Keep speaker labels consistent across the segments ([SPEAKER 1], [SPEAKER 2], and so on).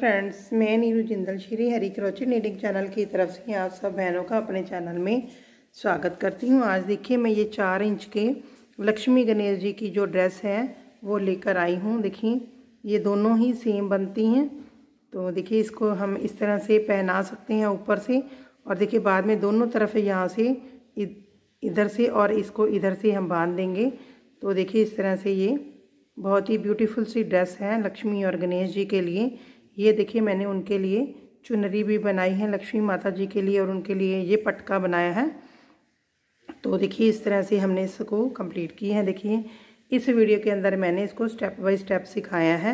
[SPEAKER 1] friends मैं Neeru Jindal Shri Hari crochet knitting channel की तरफ से आप सब बहनों का अपने चैनल में स्वागत करती हूँ आज देखिए मैं ये चार इंच के लक्ष्मी गणेश जी की जो ड्रेस है वो लेकर आई हूँ देखिए ये दोनों ही सेम बनती हैं तो देखिए इसको हम इस तरह से पहना सकते हैं ऊपर से और देखिए बाद में दोनों तरफ यहाँ से इधर से और इसको इधर से हम बांध देंगे तो देखिए इस तरह से ये बहुत ही ब्यूटीफुल सी ड्रेस है लक्ष्मी और गणेश जी के लिए ये देखिए मैंने उनके लिए चुनरी भी बनाई है लक्ष्मी माता जी के लिए और उनके लिए ये पटका बनाया है तो देखिए इस तरह से हमने इसको कंप्लीट की है देखिए इस वीडियो के अंदर मैंने इसको स्टेप बाय स्टेप सिखाया है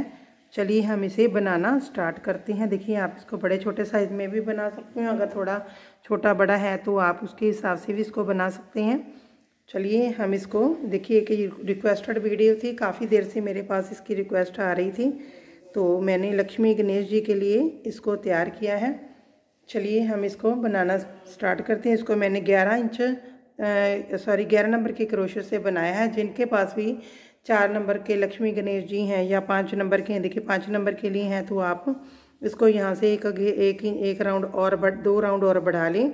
[SPEAKER 1] चलिए हम इसे बनाना स्टार्ट करते हैं देखिए आप इसको बड़े छोटे साइज़ में भी बना सकते हैं अगर थोड़ा छोटा बड़ा है तो आप उसके हिसाब से भी इसको बना सकते हैं चलिए हम इसको देखिए एक रिक्वेस्टेड वीडियो थी काफ़ी देर से मेरे पास इसकी रिक्वेस्ट आ रही थी तो मैंने लक्ष्मी गणेश जी के लिए इसको तैयार किया है चलिए हम इसको बनाना स्टार्ट करते हैं इसको मैंने 11 इंच सॉरी 11 नंबर के क्रोशे से बनाया है जिनके पास भी चार नंबर के लक्ष्मी गणेश जी हैं या पाँच नंबर के हैं देखिए पाँच नंबर के लिए हैं तो आप इसको यहाँ से एक एक एक राउंड और बढ़ दो राउंड और बढ़ा लें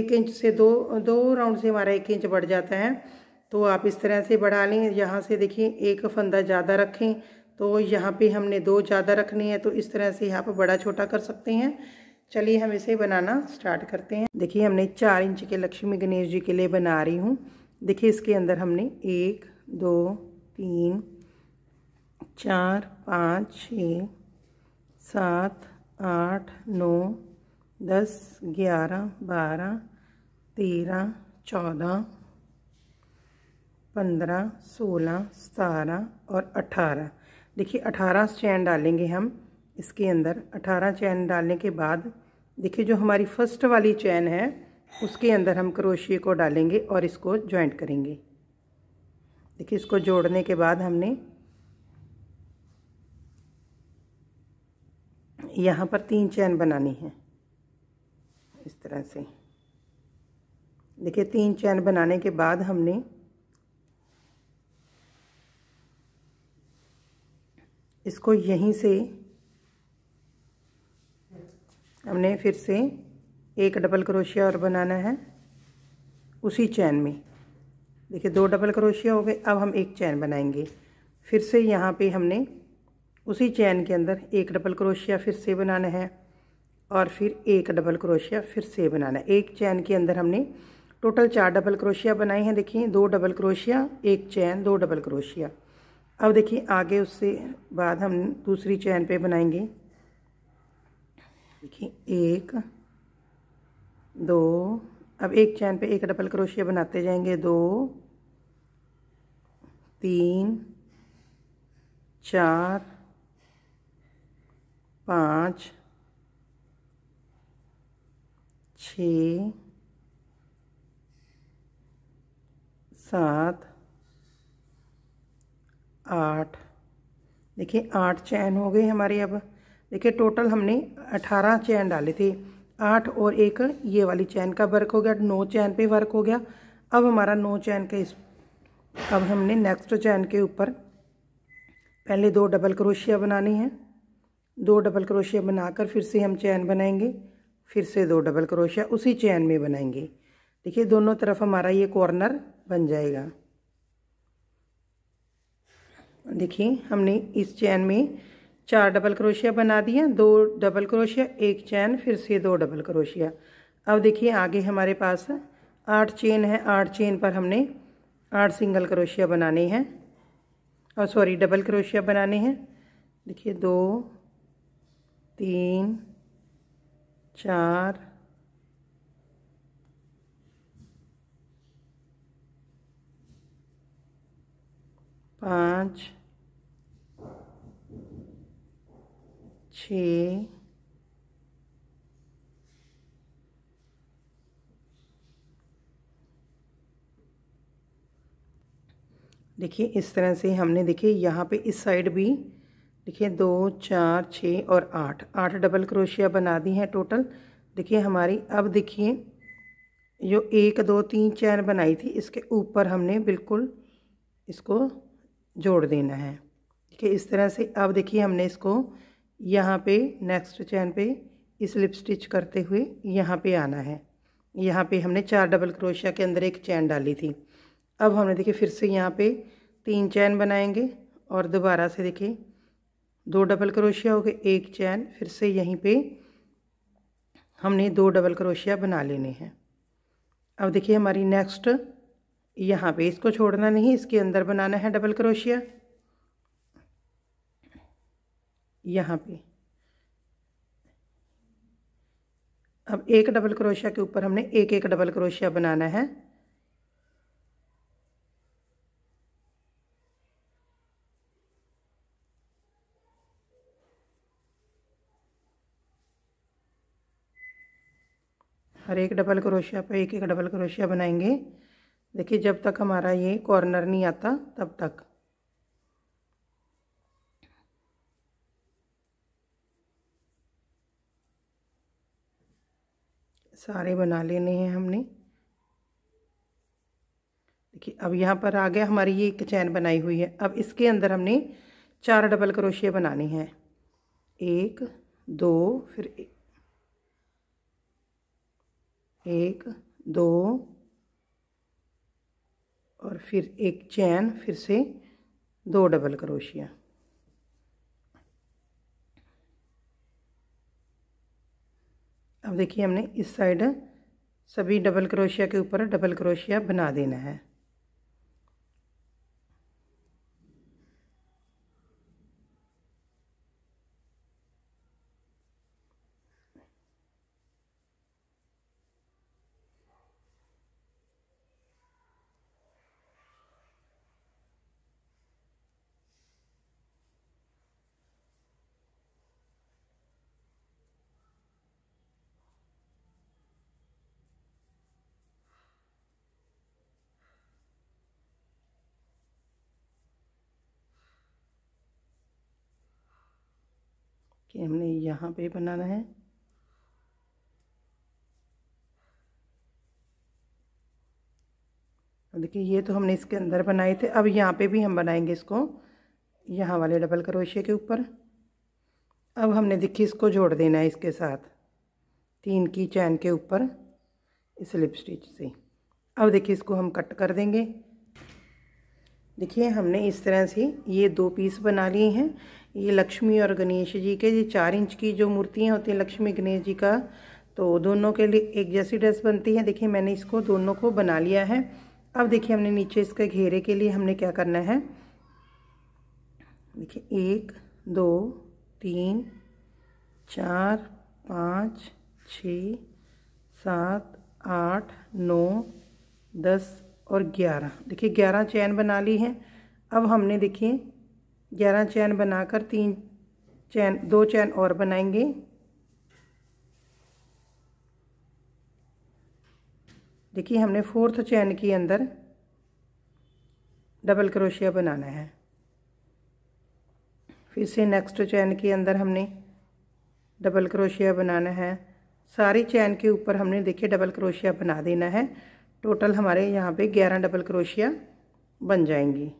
[SPEAKER 1] एक इंच से दो दो राउंड से हमारा एक इंच बढ़ जाता है तो आप इस तरह से बढ़ा लें यहाँ से देखिए एक फंदा ज़्यादा रखें तो यहाँ पे हमने दो ज़्यादा रखने हैं तो इस तरह से यहाँ पर बड़ा छोटा कर सकते हैं चलिए हम इसे बनाना स्टार्ट करते हैं देखिए हमने चार इंच के लक्ष्मी गणेश जी के लिए बना रही हूँ देखिए इसके अंदर हमने एक दो तीन चार पाँच छ सात आठ नौ दस ग्यारह बारह तेरह चौदह पंद्रह सोलह सतारह और अठारह देखिए अठारह चैन डालेंगे हम इसके अंदर अठारह चैन डालने के बाद देखिए जो हमारी फर्स्ट वाली चैन है उसके अंदर हम क्रोशिए को डालेंगे और इसको ज्वाइंट करेंगे देखिए इसको जोड़ने के बाद हमने यहाँ पर तीन चैन बनानी है इस तरह से देखिए तीन चैन बनाने के बाद हमने इसको यहीं से हमने फिर से एक डबल क्रोशिया और बनाना है उसी चैन में देखिए दो डबल क्रोशिया हो गए अब हम एक चैन बनाएंगे फिर से यहाँ पे हमने उसी चैन के अंदर एक डबल क्रोशिया फिर से बनाना है और फिर एक डबल क्रोशिया फिर से बनाना है एक चैन के अंदर हमने टोटल चार डबल क्रोशिया बनाए हैं देखिए दो डबल क्रोशिया एक चैन दो डबल क्रोशिया अब देखिए आगे उससे बाद हम दूसरी चैन पे बनाएंगे देखिए एक दो अब एक चैन पे एक डबल क्रोशिया बनाते जाएंगे दो तीन चार पाँच छ सात आठ देखिए आठ चैन हो गए हमारे अब देखिए टोटल हमने अठारह चैन डाले थे आठ और एक ये वाली चैन का वर्क हो गया नौ चैन पे वर्क हो गया अब हमारा नौ चैन के इस अब हमने नेक्स्ट चैन के ऊपर पहले दो डबल क्रोशिया बनानी हैं दो डबल क्रोशिया बनाकर फिर से हम चैन बनाएंगे फिर से दो डबल क्रोशिया उसी चैन में बनाएंगे देखिए दोनों तरफ हमारा ये कॉर्नर बन जाएगा देखिए हमने इस चैन में चार डबल क्रोशिया बना दिया दो डबल क्रोशिया एक चैन फिर से दो डबल क्रोशिया अब देखिए आगे हमारे पास आठ चेन है आठ चेन पर हमने आठ सिंगल क्रोशिया बनाने हैं और सॉरी डबल क्रोशिया बनाने हैं देखिए दो तीन चार पाँच छ देखिए इस तरह से हमने देखिए यहाँ पे इस साइड भी देखिए दो चार छः और आठ आठ डबल क्रोशिया बना दी हैं टोटल देखिए हमारी अब देखिए जो एक दो तीन चैन बनाई थी इसके ऊपर हमने बिल्कुल इसको जोड़ देना है ठीक है इस तरह से अब देखिए हमने इसको यहाँ पे next chain pay slip stitch करते हुए यहाँ पे आना है यहाँ पे हमने चार डबल क्रोशिया के अंदर एक चैन डाली थी अब हमने देखिए फिर से यहाँ पे तीन चैन बनाएंगे और दोबारा से देखिए दो डबल क्रोशिया हो गए एक चैन फिर से यहीं पे हमने दो डबल क्रोशिया बना लेने हैं अब देखिए हमारी नेक्स्ट यहाँ पे इसको छोड़ना नहीं इसके अंदर बनाना है डबल क्रोशिया यहाँ पे अब एक डबल क्रोशिया के ऊपर हमने एक एक डबल क्रोशिया बनाना है हर एक डबल क्रोशिया पर एक एक डबल क्रोशिया बनाएंगे देखिए जब तक हमारा ये कॉर्नर नहीं आता तब तक सारे बना लेने हैं हमने देखिए अब यहाँ पर आ गया हमारी ये एक चैन बनाई हुई है अब इसके अंदर हमने चार डबल क्रोशिया बनानी हैं एक दो फिर एक दो और फिर एक चैन फिर से दो डबल क्रोशिया अब देखिए हमने इस साइड सभी डबल क्रोशिया के ऊपर डबल क्रोशिया बना देना है कि हमने यहाँ पे बनाना है देखिए ये तो हमने इसके अंदर बनाए थे अब यहाँ पे भी हम बनाएंगे इसको यहाँ वाले डबल करोशिया के ऊपर अब हमने देखिए इसको जोड़ देना है इसके साथ तीन की चैन के ऊपर इस स्लिप स्टिच से अब देखिए इसको हम कट कर देंगे देखिए हमने इस तरह से ये दो पीस बना लिए हैं ये लक्ष्मी और गणेश जी के ये चार इंच की जो मूर्तियाँ होती हैं लक्ष्मी गणेश जी का तो दोनों के लिए एक जैसी ड्रेस बनती है देखिए मैंने इसको दोनों को बना लिया है अब देखिए हमने नीचे इसके घेरे के लिए हमने क्या करना है देखिए एक दो तीन चार पाँच छ सात आठ नौ दस और ग्यारह देखिए ग्यारह चैन बना ली है अब हमने देखिए ग्यारह चैन बनाकर तीन चैन दो चैन और बनाएंगे देखिए हमने फोर्थ चैन के अंदर डबल क्रोशिया बनाना है फिर से नेक्स्ट चैन के अंदर हमने डबल क्रोशिया बनाना है सारी चैन के ऊपर हमने देखिए डबल क्रोशिया बना देना है टोटल हमारे यहाँ पे ग्यारह डबल क्रोशिया बन जाएंगी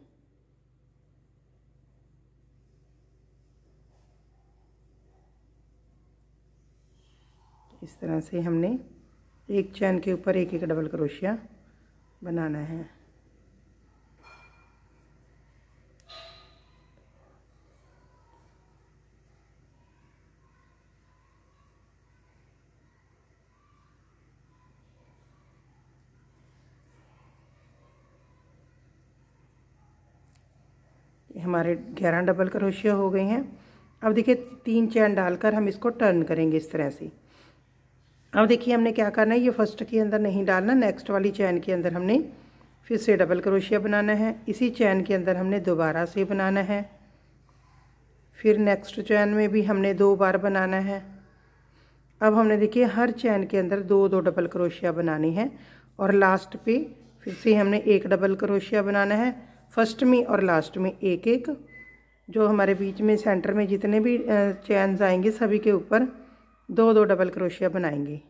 [SPEAKER 1] इस तरह से हमने एक चैन के ऊपर एक एक डबल क्रोशिया बनाना है हमारे ग्यारह डबल क्रोशिया हो गए हैं अब देखिए तीन चैन डालकर हम इसको टर्न करेंगे इस तरह से अब देखिए हमने क्या करना है ये फर्स्ट के अंदर नहीं डालना नेक्स्ट वाली चैन के अंदर हमने फिर से डबल क्रोशिया बनाना है इसी चैन के अंदर हमने दोबारा से बनाना है फिर नेक्स्ट चैन में भी हमने दो बार बनाना है अब हमने देखिए हर चैन के अंदर दो दो डबल क्रोशिया बनानी है और लास्ट पे फिर से हमने एक डबल क्रोशिया बनाना है फर्स्ट में और लास्ट में एक एक जो हमारे बीच में सेंटर में जितने भी चैन आएंगे सभी के ऊपर दो दो डबल क्रोशिया बनाएंगे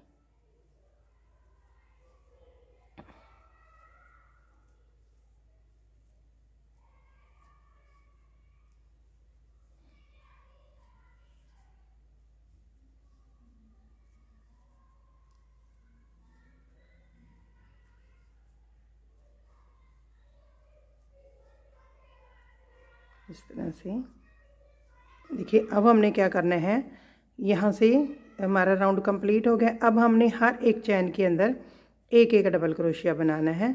[SPEAKER 1] इस तरह से देखिए अब हमने क्या करना है यहाँ से हमारा राउंड कंप्लीट हो गया अब हमने हर एक चैन के अंदर एक एक डबल क्रोशिया बनाना है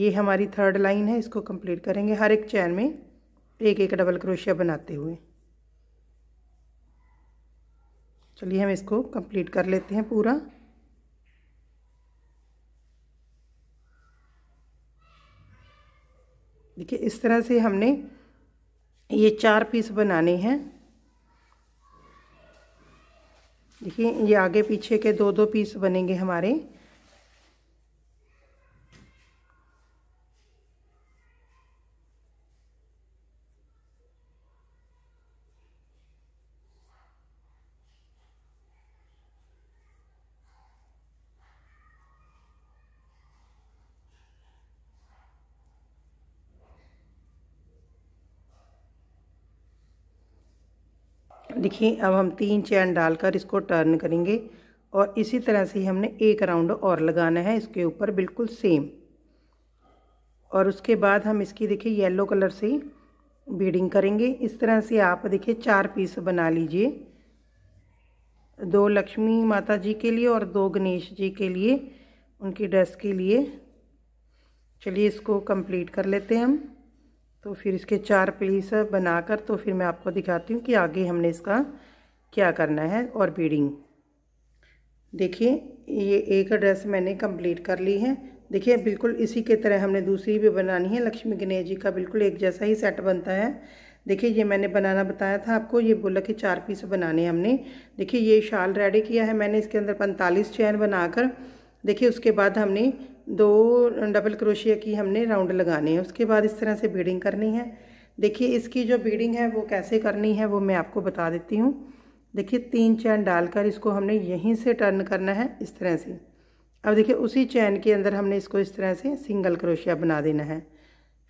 [SPEAKER 1] ये हमारी थर्ड लाइन है इसको कंप्लीट करेंगे हर एक चैन में एक एक डबल क्रोशिया बनाते हुए चलिए हम इसको कंप्लीट कर लेते हैं पूरा देखिए इस तरह से हमने ये चार पीस बनाने हैं देखिए ये आगे पीछे के दो दो पीस बनेंगे हमारे देखिए अब हम तीन चैन डालकर इसको टर्न करेंगे और इसी तरह से ही हमने एक राउंड और लगाना है इसके ऊपर बिल्कुल सेम और उसके बाद हम इसकी देखिए येलो कलर से बीडिंग करेंगे इस तरह से आप देखिए चार पीस बना लीजिए दो लक्ष्मी माता जी के लिए और दो गणेश जी के लिए उनकी ड्रेस के लिए चलिए इसको कंप्लीट कर लेते हैं हम तो फिर इसके चार पीस बनाकर तो फिर मैं आपको दिखाती हूँ कि आगे हमने इसका क्या करना है और बीडिंग देखिए ये एक ड्रेस मैंने कंप्लीट कर ली है देखिए बिल्कुल इसी के तरह हमने दूसरी भी बनानी है लक्ष्मी गणेश जी का बिल्कुल एक जैसा ही सेट बनता है देखिए ये मैंने बनाना बताया था आपको ये बोला कि चार पीस बनाने हमने देखिए ये शाल रेडी किया है मैंने इसके अंदर पैंतालीस चैन बनाकर देखिए उसके बाद हमने दो डबल क्रोशिया की हमने राउंड लगाने हैं उसके बाद इस तरह से बीडिंग करनी है देखिए इसकी जो बीडिंग है वो कैसे करनी है वो मैं आपको बता देती हूँ देखिए तीन चैन डालकर इसको हमने यहीं से टर्न करना है इस तरह से अब देखिए उसी चैन के अंदर हमने इसको इस तरह से सिंगल क्रोशिया बना देना है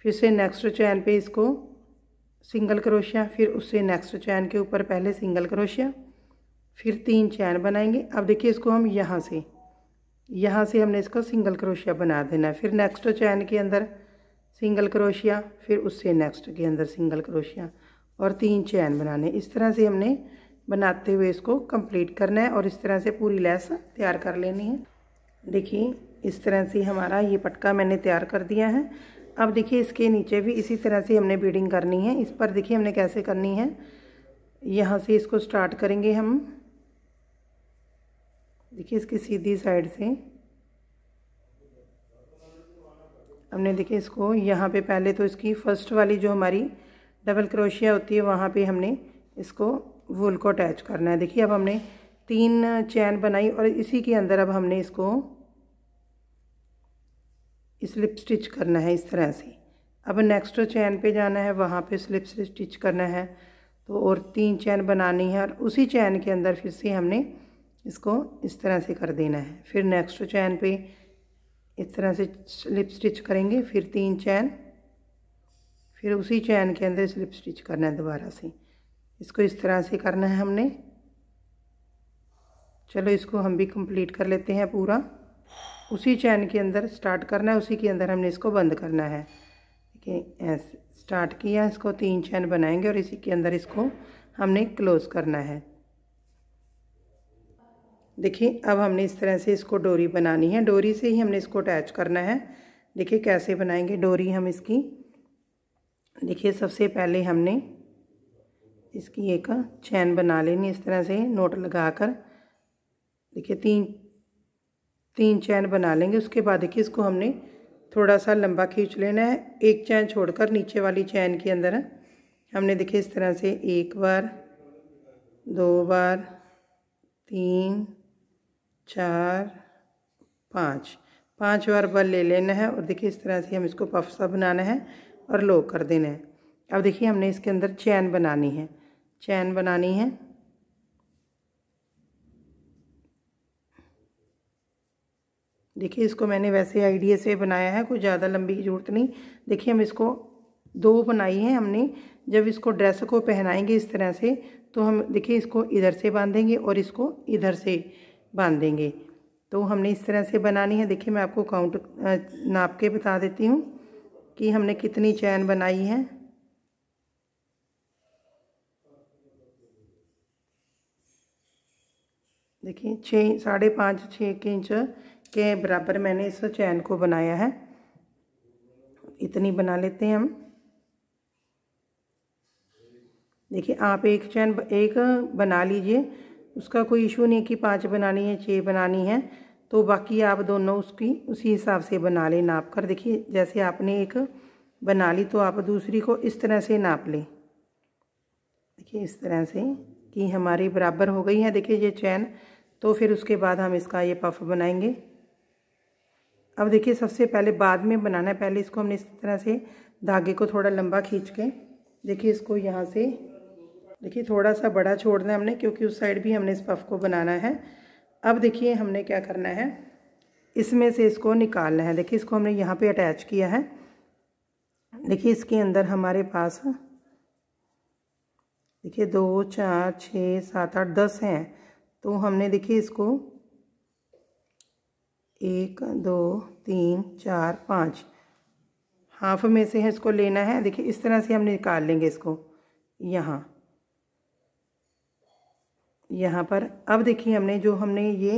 [SPEAKER 1] फिर से नेक्स्ट चैन पे इसको सिंगल क्रोशिया फिर उससे नेक्स्ट चैन के ऊपर पहले सिंगल क्रोशिया फिर तीन चैन बनाएंगे अब देखिए इसको हम यहाँ से यहाँ से हमने इसको सिंगल क्रोशिया बना देना है फिर नेक्स्ट चैन के अंदर सिंगल क्रोशिया फिर उससे नेक्स्ट के अंदर सिंगल क्रोशिया और तीन चैन बनाने इस तरह से हमने बनाते हुए इसको कंप्लीट करना है और इस तरह से पूरी लैस तैयार कर लेनी है देखिए इस तरह से हमारा ये पटका मैंने तैयार कर दिया है अब देखिए इसके नीचे भी इसी तरह से हमने बीडिंग करनी है इस पर देखिए हमने कैसे करनी है यहाँ से इसको स्टार्ट करेंगे हम देखिए इसकी सीधी साइड से हमने देखिए इसको यहाँ पे पहले तो इसकी फ़र्स्ट वाली जो हमारी डबल क्रोशिया होती है वहाँ पे हमने इसको वूल को अटैच करना है देखिए अब हमने तीन चैन बनाई और इसी के अंदर अब हमने इसको स्लिप स्टिच करना है इस तरह से अब नेक्स्ट चैन पे जाना है वहाँ पे स्लिप स्टिच करना है तो और तीन चैन बनानी है और उसी चैन के अंदर फिर से हमने इसको इस तरह से कर देना है फिर नेक्स्ट चैन पे इस तरह से स्लिप स्टिच करेंगे फिर तीन चैन फिर उसी चैन के अंदर स्लिप स्टिच करना है दोबारा से इसको इस तरह से करना है हमने चलो इसको हम भी कंप्लीट कर लेते हैं पूरा उसी चैन के अंदर स्टार्ट करना है उसी के अंदर हमने इसको बंद करना है देखिए ऐसे स्टार्ट किया इसको तीन चैन बनाएंगे और इसी के अंदर इसको हमने क्लोज़ करना है देखिए अब हमने इस तरह से इसको डोरी बनानी है डोरी से ही हमने इसको अटैच करना है देखिए कैसे बनाएंगे डोरी हम इसकी देखिए सबसे पहले हमने इसकी एक चैन बना लेनी इस तरह से नोट लगा कर देखिए तीन तीन चैन बना लेंगे उसके बाद देखिए इसको हमने थोड़ा सा लंबा खींच लेना है एक चैन छोड़कर नीचे वाली चैन के अंदर हमने देखिए इस तरह से एक बार दो बार तीन चार पाँच पाँच बार बल ले लेना है और देखिए इस तरह से हम इसको पफ सा बनाना है और लो कर देना है अब देखिए हमने इसके अंदर चैन बनानी है चैन बनानी है देखिए इसको मैंने वैसे आइडिया से बनाया है कोई ज़्यादा लंबी की जरूरत नहीं देखिए हम इसको दो बनाई है हमने जब इसको ड्रेस को पहनाएंगे इस तरह से तो हम देखिए इसको इधर से बांधेंगे और इसको इधर से बांध देंगे तो हमने इस तरह से बनानी है देखिए मैं आपको काउंट नाप के बता देती हूँ कि हमने कितनी चैन बनाई है देखिए छ साढ़े पाँच छः के इंच के बराबर मैंने इस चैन को बनाया है इतनी बना लेते हैं हम देखिए आप एक चैन एक बना लीजिए उसका कोई इशू नहीं कि पाँच बनानी है छः बनानी है तो बाकी आप दोनों उसकी उसी हिसाब से बना लें नाप कर देखिए जैसे आपने एक बना ली तो आप दूसरी को इस तरह से नाप लें देखिए इस तरह से कि हमारी बराबर हो गई है देखिए ये चैन तो फिर उसके बाद हम इसका ये पफ बनाएंगे अब देखिए सबसे पहले बाद में बनाना है पहले इसको हमने इस तरह से धागे को थोड़ा लंबा खींच के देखिए इसको यहाँ से देखिए थोड़ा सा बड़ा छोड़ना है हमने क्योंकि उस साइड भी हमने इस पफ को बनाना है अब देखिए हमने क्या करना है इसमें से इसको निकालना है देखिए इसको हमने यहाँ पे अटैच किया है देखिए इसके अंदर हमारे पास देखिए दो चार छः सात आठ दस हैं तो हमने देखिए इसको एक दो तीन चार पाँच हाफ में से है इसको लेना है देखिए इस तरह से हम निकाल लेंगे इसको यहाँ यहाँ पर अब देखिए हमने जो हमने ये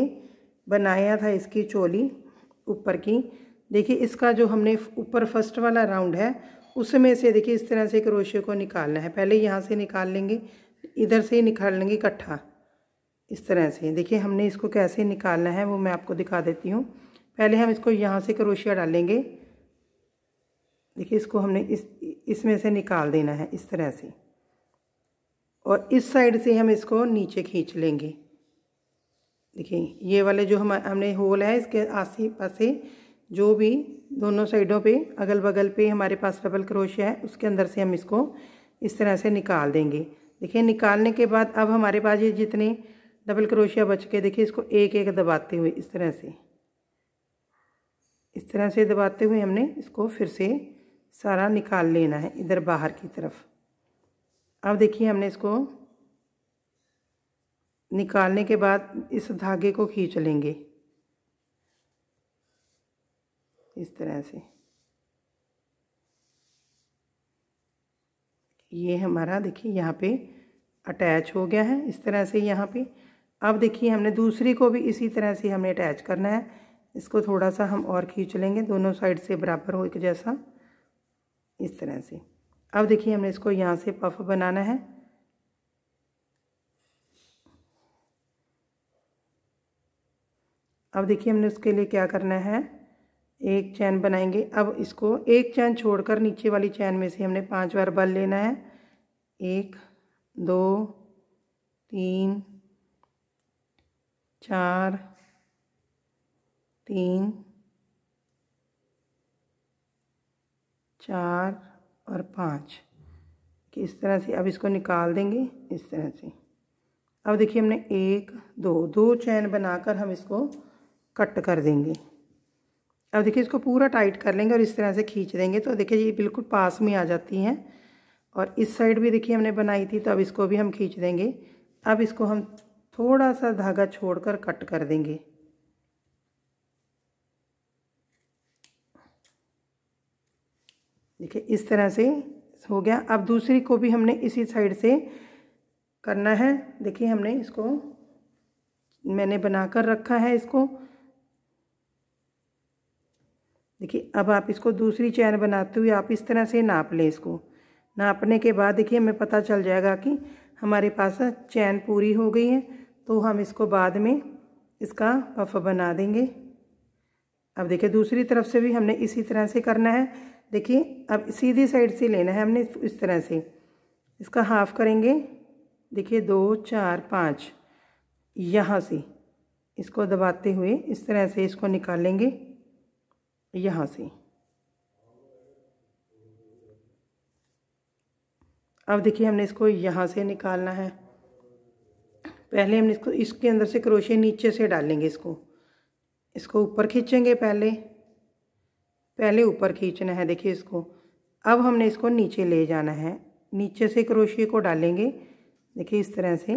[SPEAKER 1] बनाया था इसकी चोली ऊपर की देखिए इसका जो हमने ऊपर फर्स्ट वाला राउंड है उसमें से देखिए इस तरह से क्रोशे को निकालना है पहले यहाँ से निकाल लेंगे इधर से ही निकाल लेंगे इकट्ठा इस तरह से देखिए हमने इसको कैसे निकालना है वो मैं आपको दिखा देती हूँ पहले हम इसको यहाँ से क्रोशिया डालेंगे देखिए इसको हमने इस इसमें से निकाल देना है इस तरह से और इस साइड से हम इसको नीचे खींच लेंगे देखिए ये वाले जो हम हमने होल है इसके आसे पासे जो भी दोनों साइडों पे अगल बगल पे हमारे पास डबल क्रोशिया है उसके अंदर से हम इसको इस तरह से निकाल देंगे देखिए निकालने के बाद अब हमारे पास ये जितने डबल क्रोशिया बच के देखिए इसको एक एक दबाते हुए इस तरह से इस तरह से दबाते हुए हमने इसको फिर से सारा निकाल लेना है इधर बाहर की तरफ अब देखिए हमने इसको निकालने के बाद इस धागे को खींच लेंगे इस तरह से ये हमारा देखिए यहाँ पे अटैच हो गया है इस तरह से यहाँ पे अब देखिए हमने दूसरी को भी इसी तरह से हमने अटैच करना है इसको थोड़ा सा हम और खींच लेंगे दोनों साइड से बराबर हो एक जैसा इस तरह से अब देखिए हमने इसको यहाँ से पफ बनाना है अब देखिए हमने उसके लिए क्या करना है एक चैन बनाएंगे अब इसको एक चैन छोड़कर नीचे वाली चैन में से हमने पांच बार बल लेना है एक दो तीन चार तीन चार और पाँच कि इस तरह से अब इसको निकाल देंगे इस तरह से अब देखिए हमने एक दो दो चैन बनाकर हम इसको कट कर देंगे अब देखिए इसको पूरा टाइट कर लेंगे और इस तरह से खींच देंगे तो देखिए ये बिल्कुल पास में आ जाती हैं और इस साइड भी देखिए हमने बनाई थी तो अब इसको भी हम खींच देंगे अब इसको हम थोड़ा सा धागा छोड़कर कट कर देंगे देखिए इस तरह से हो गया अब दूसरी को भी हमने इसी साइड से करना है देखिए हमने इसको मैंने बना कर रखा है इसको देखिए अब आप इसको दूसरी चैन बनाते हुए आप इस तरह से नाप लें इसको नापने के बाद देखिए हमें पता चल जाएगा कि हमारे पास चैन पूरी हो गई है तो हम इसको बाद में इसका पफ बना देंगे अब देखिए दूसरी तरफ से भी हमने इसी तरह से करना है देखिए अब सीधी साइड से लेना है हमने इस तरह से इसका हाफ करेंगे देखिए दो चार पाँच यहाँ से इसको दबाते हुए इस तरह से इसको निकालेंगे यहाँ से अब देखिए हमने इसको यहाँ से निकालना है पहले हमने इसको इसके अंदर से क्रोशे नीचे से डालेंगे इसको इसको ऊपर खींचेंगे पहले पहले ऊपर खींचना है देखिए इसको अब हमने इसको नीचे ले जाना है नीचे से क्रोशिए को डालेंगे देखिए इस तरह से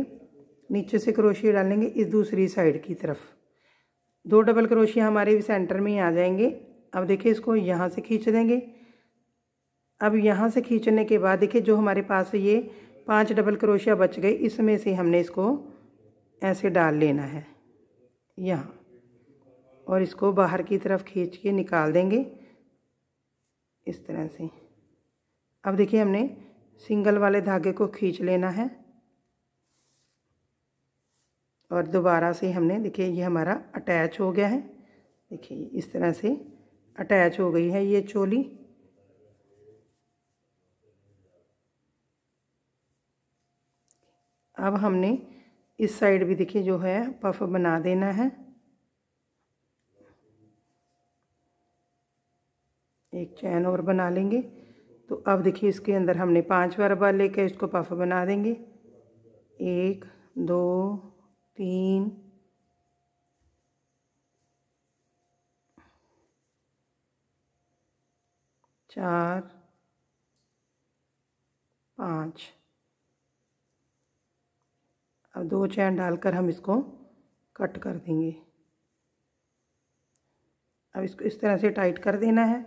[SPEAKER 1] नीचे से क्रोशिए डालेंगे इस दूसरी साइड की तरफ दो डबल क्रोशिया हमारे भी सेंटर में ही आ जाएंगे अब देखिए इसको यहाँ से खींच देंगे अब यहाँ से खींचने के बाद देखिए जो हमारे पास ये पांच डबल क्रोशिया बच गए इसमें से हमने इसको ऐसे डाल लेना है यहाँ और इसको बाहर की तरफ खींच के निकाल देंगे इस तरह से अब देखिए हमने सिंगल वाले धागे को खींच लेना है और दोबारा से हमने देखिए ये हमारा अटैच हो गया है देखिए इस तरह से अटैच हो गई है ये चोली अब हमने इस साइड भी देखिए जो है पफ बना देना है एक चैन और बना लेंगे तो अब देखिए इसके अंदर हमने पांच बार बार लेकर इसको पफ बना देंगे एक दो तीन चार पाँच अब दो चैन डालकर हम इसको कट कर देंगे अब इसको इस तरह से टाइट कर देना है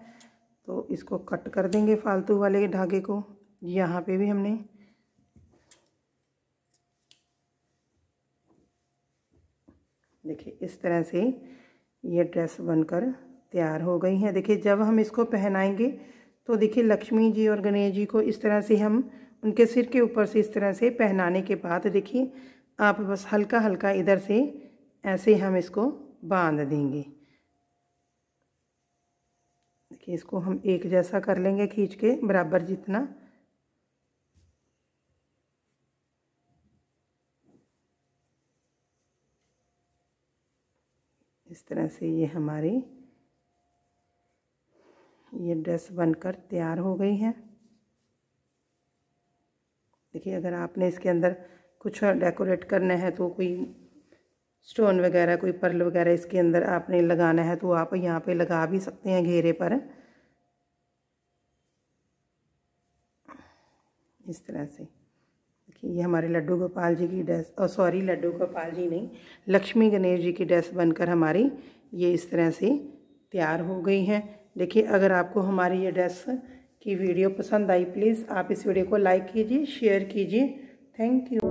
[SPEAKER 1] तो इसको कट कर देंगे फालतू वाले धागे को यहाँ पे भी हमने देखिए इस तरह से ये ड्रेस बनकर तैयार हो गई है देखिए जब हम इसको पहनाएंगे तो देखिए लक्ष्मी जी और गणेश जी को इस तरह से हम उनके सिर के ऊपर से इस तरह से पहनाने के बाद देखिए आप बस हल्का हल्का इधर से ऐसे हम इसको बांध देंगे देखिए इसको हम एक जैसा कर लेंगे खींच के बराबर जितना इस तरह से ये हमारी ये ड्रेस बनकर तैयार हो गई है देखिए अगर आपने इसके अंदर कुछ डेकोरेट करना है तो कोई स्टोन वगैरह कोई पर्ल वगैरह इसके अंदर आपने लगाना है तो आप यहाँ पे लगा भी सकते हैं घेरे पर इस तरह से देखिए ये हमारे लड्डू गोपाल जी की ड्रेस और सॉरी लड्डू गोपाल जी नहीं लक्ष्मी गणेश जी की ड्रेस बनकर हमारी ये इस तरह से तैयार हो गई है देखिए अगर आपको हमारी ये ड्रेस की वीडियो पसंद आई प्लीज़ आप इस वीडियो को लाइक कीजिए शेयर कीजिए थैंक यू